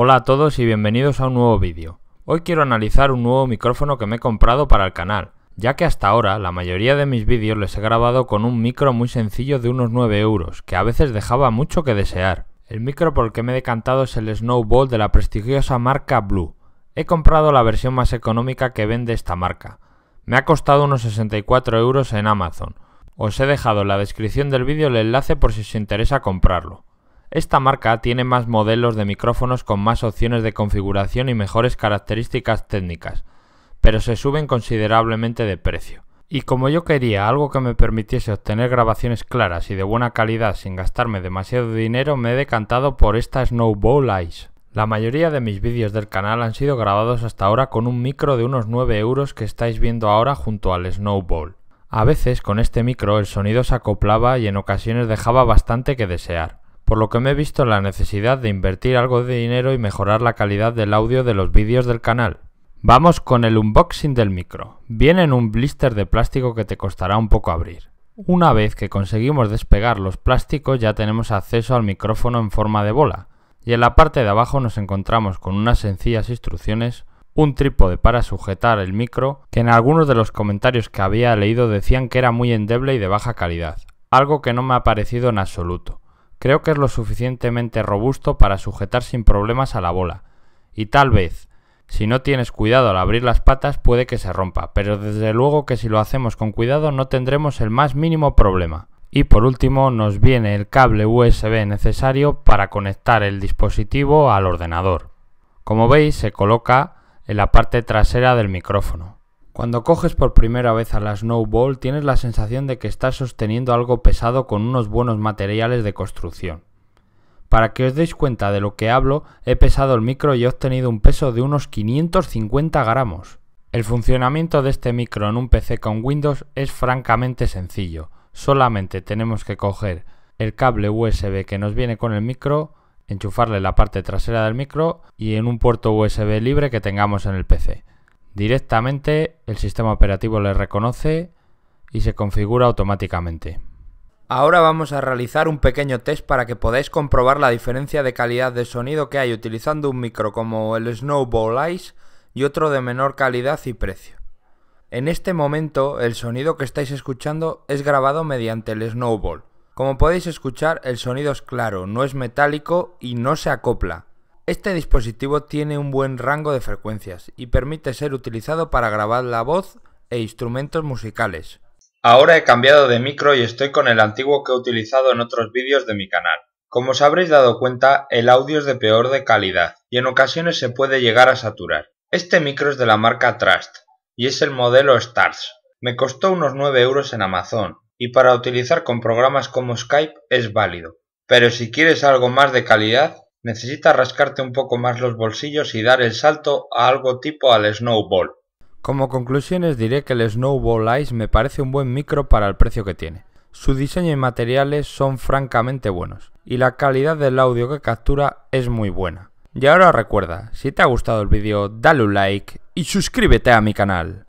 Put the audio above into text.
Hola a todos y bienvenidos a un nuevo vídeo. Hoy quiero analizar un nuevo micrófono que me he comprado para el canal, ya que hasta ahora la mayoría de mis vídeos les he grabado con un micro muy sencillo de unos 9 euros, que a veces dejaba mucho que desear. El micro por el que me he decantado es el Snowball de la prestigiosa marca Blue. He comprado la versión más económica que vende esta marca. Me ha costado unos 64 euros en Amazon. Os he dejado en la descripción del vídeo el enlace por si os interesa comprarlo. Esta marca tiene más modelos de micrófonos con más opciones de configuración y mejores características técnicas, pero se suben considerablemente de precio. Y como yo quería algo que me permitiese obtener grabaciones claras y de buena calidad sin gastarme demasiado dinero, me he decantado por esta Snowball Ice. La mayoría de mis vídeos del canal han sido grabados hasta ahora con un micro de unos 9 euros que estáis viendo ahora junto al Snowball. A veces con este micro el sonido se acoplaba y en ocasiones dejaba bastante que desear por lo que me he visto la necesidad de invertir algo de dinero y mejorar la calidad del audio de los vídeos del canal. Vamos con el unboxing del micro. Viene en un blister de plástico que te costará un poco abrir. Una vez que conseguimos despegar los plásticos ya tenemos acceso al micrófono en forma de bola. Y en la parte de abajo nos encontramos con unas sencillas instrucciones, un trípode para sujetar el micro, que en algunos de los comentarios que había leído decían que era muy endeble y de baja calidad, algo que no me ha parecido en absoluto. Creo que es lo suficientemente robusto para sujetar sin problemas a la bola. Y tal vez, si no tienes cuidado al abrir las patas puede que se rompa, pero desde luego que si lo hacemos con cuidado no tendremos el más mínimo problema. Y por último nos viene el cable USB necesario para conectar el dispositivo al ordenador. Como veis se coloca en la parte trasera del micrófono. Cuando coges por primera vez a la snowball tienes la sensación de que estás sosteniendo algo pesado con unos buenos materiales de construcción. Para que os deis cuenta de lo que hablo, he pesado el micro y he obtenido un peso de unos 550 gramos. El funcionamiento de este micro en un PC con Windows es francamente sencillo. Solamente tenemos que coger el cable USB que nos viene con el micro, enchufarle la parte trasera del micro y en un puerto USB libre que tengamos en el PC. Directamente el sistema operativo le reconoce y se configura automáticamente. Ahora vamos a realizar un pequeño test para que podáis comprobar la diferencia de calidad de sonido que hay utilizando un micro como el Snowball Ice y otro de menor calidad y precio. En este momento el sonido que estáis escuchando es grabado mediante el Snowball. Como podéis escuchar el sonido es claro, no es metálico y no se acopla. Este dispositivo tiene un buen rango de frecuencias y permite ser utilizado para grabar la voz e instrumentos musicales. Ahora he cambiado de micro y estoy con el antiguo que he utilizado en otros vídeos de mi canal. Como os habréis dado cuenta, el audio es de peor de calidad y en ocasiones se puede llegar a saturar. Este micro es de la marca Trust y es el modelo Stars. Me costó unos 9 euros en Amazon y para utilizar con programas como Skype es válido. Pero si quieres algo más de calidad, Necesitas rascarte un poco más los bolsillos y dar el salto a algo tipo al snowball. Como conclusiones diré que el Snowball Ice me parece un buen micro para el precio que tiene. Su diseño y materiales son francamente buenos, y la calidad del audio que captura es muy buena. Y ahora recuerda, si te ha gustado el vídeo, dale un like y suscríbete a mi canal.